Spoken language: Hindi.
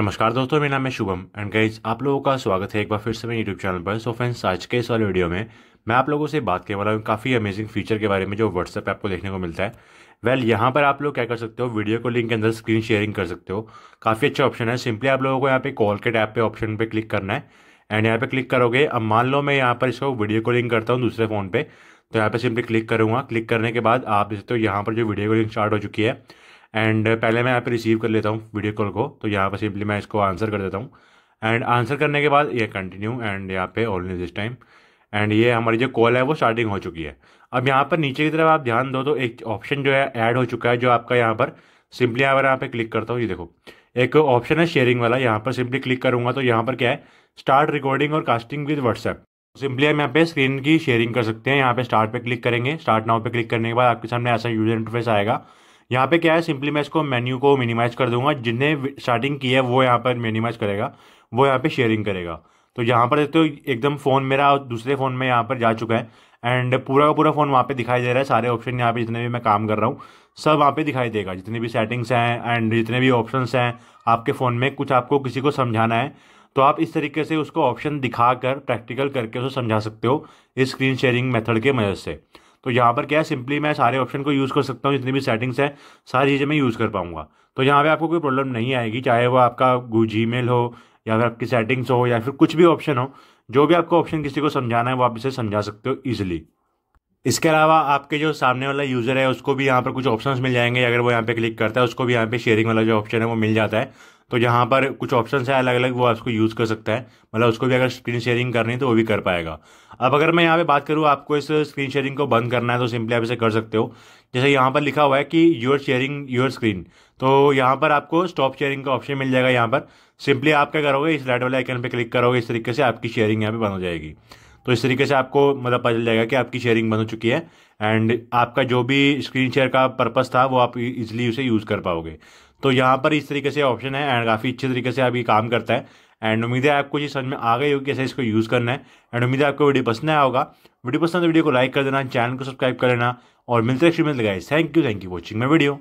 नमस्कार दोस्तों मेरा नाम है शुभम एंड गाइज आप लोगों का स्वागत है एक बार फिर से मेरे यूट्यूब चैनल पर सो फ्रेंड्स आज के इस वाले वीडियो में मैं आप लोगों से बात करने वाला हूँ काफ़ी अमेजिंग फीचर के बारे में जो व्हाट्सएप आपको देखने को मिलता है वेल well, यहाँ पर आप लोग क्या कर सकते हो वीडियो को लिंक के अंदर स्क्रीन शेयरिंग कर सकते हो काफ़ी अच्छा ऑप्शन है सिंपली आप लोगों को यहाँ पे कॉल के टैप पे ऑप्शन पे क्लिक करना है एंड यहाँ पे क्लिक करोगे अब मान लो मैं यहाँ पर इसको वीडियो को लिंक करता हूँ दूसरे फ़ोन पे तो यहाँ पे सिंपली क्लिक करूँगा क्लिक करने के बाद आप देखते हो तो यहाँ पर जो वीडियो को लिंक स्टार्ट हो चुकी है एंड uh, पहले मैं यहाँ पे रिसीव कर लेता हूँ वीडियो कॉल को तो यहाँ पर सिंपली मैं इसको आंसर कर देता हूँ एंड आंसर करने के बाद ये कंटिन्यू एंड यहाँ पे ऑल दिस टाइम एंड ये हमारी जो कॉल है वो स्टार्टिंग हो चुकी है अब यहाँ पर नीचे की तरफ आप ध्यान दो तो एक ऑप्शन जो है ऐड हो चुका है जो आपका यहाँ पर सिंपली यहाँ पर यहाँ पे क्लिक करता हूँ ये देखो एक ऑप्शन है शेयरिंग वाला यहाँ पर सिंपली क्लिक करूँगा तो यहाँ पर क्या है स्टार्ट रिकॉर्डिंग और कास्टिंग विद व्हाट्सएप सिंपली हम यहाँ पे स्क्रीन की शेयरिंग कर सकते हैं यहाँ पे स्टार्ट पे क्लिक करेंगे स्टार्ट नाउ पे क्लिक करने के बाद आपके सामने ऐसा यूजर इंटरफेस आएगा यहाँ पे क्या है सिंपली मैं इसको मेन्यू को मिनिमाइज कर दूंगा जिसने स्टार्टिंग की है वो यहाँ पर मिनिमाइज करेगा वो यहाँ पे शेयरिंग करेगा तो यहाँ पर तो एकदम फ़ोन मेरा दूसरे फ़ोन में यहाँ पर जा चुका है एंड पूरा का पूरा फ़ोन वहाँ पे दिखाई दे रहा है सारे ऑप्शन यहाँ पे जितने भी मैं काम कर रहा हूँ सब वहाँ पे दिखाई देगा जितनी भी सेटिंग्स हैं एंड जितने भी ऑप्शंस हैं आपके फ़ोन में कुछ आपको किसी को समझाना है तो आप इस तरीके से उसको ऑप्शन दिखा कर प्रैक्टिकल करके उसको समझा सकते हो इस स्क्रीन शेयरिंग मेथड के मदद से तो यहाँ पर क्या है सिंपली मैं सारे ऑप्शन को यूज़ कर सकता हूँ जितनी भी सेटिंग्स हैं सारी चीज़ें मैं यूज़ कर पाऊँगा तो यहाँ पे आपको कोई प्रॉब्लम नहीं आएगी चाहे वो आपका जी हो या फिर आपकी सेटिंग्स हो या फिर कुछ भी ऑप्शन हो जो भी आपको ऑप्शन किसी को समझाना है वो आप इसे समझा सकते हो ईजिली इसके अलावा आपके जो सामने वाला यूज़र है उसको भी यहाँ पर कुछ ऑप्शंस मिल जाएंगे अगर वो यहाँ पे क्लिक करता है उसको भी यहाँ पे शेयरिंग वाला जो ऑप्शन है वो मिल जाता है तो यहाँ पर कुछ ऑप्शन है अलग अलग वो आपको यूज़ कर सकता है मतलब उसको भी अगर स्क्रीन शेयरिंग करनी है तो वो भी कर पाएगा अब अगर मैं यहाँ पे बात करूँ आपको इस स्क्रीन शेयरिंग को बंद करना है तो सिंपली आप इसे कर सकते हो जैसे यहाँ पर लिखा हुआ है कि योर शेयरिंग योर स्क्रीन तो यहाँ पर आपको स्टॉप शेयरिंग का ऑप्शन मिल जाएगा यहाँ पर सिंपली आप क्या करोगे इस लाइट वाले आइकन पर क्लिक करोगे इस तरीके से आपकी शेयरिंग यहाँ पर बंद हो जाएगी तो इस तरीके से आपको मतलब पता चल जाएगा कि आपकी शेयरिंग बंद हो चुकी है एंड आपका जो भी स्क्रीन शेयर का पर्पज़ था वो आप इजिली उसे यूज़ कर पाओगे तो यहाँ पर इस तरीके से ऑप्शन है एंड काफ़ी अच्छे तरीके से आप ये काम करता है एंड उम्मीद है आपको ये समझ में आ गई होगी कैसे इसको यूज़ करना है एंड उम्मीद है आपको वीडियो पसंद आया होगा वीडियो पसंद है तो वीडियो को लाइक कर देना चैनल को सब्सक्राइब कर लेना और मिलते हैं guys thank you thank you watching my video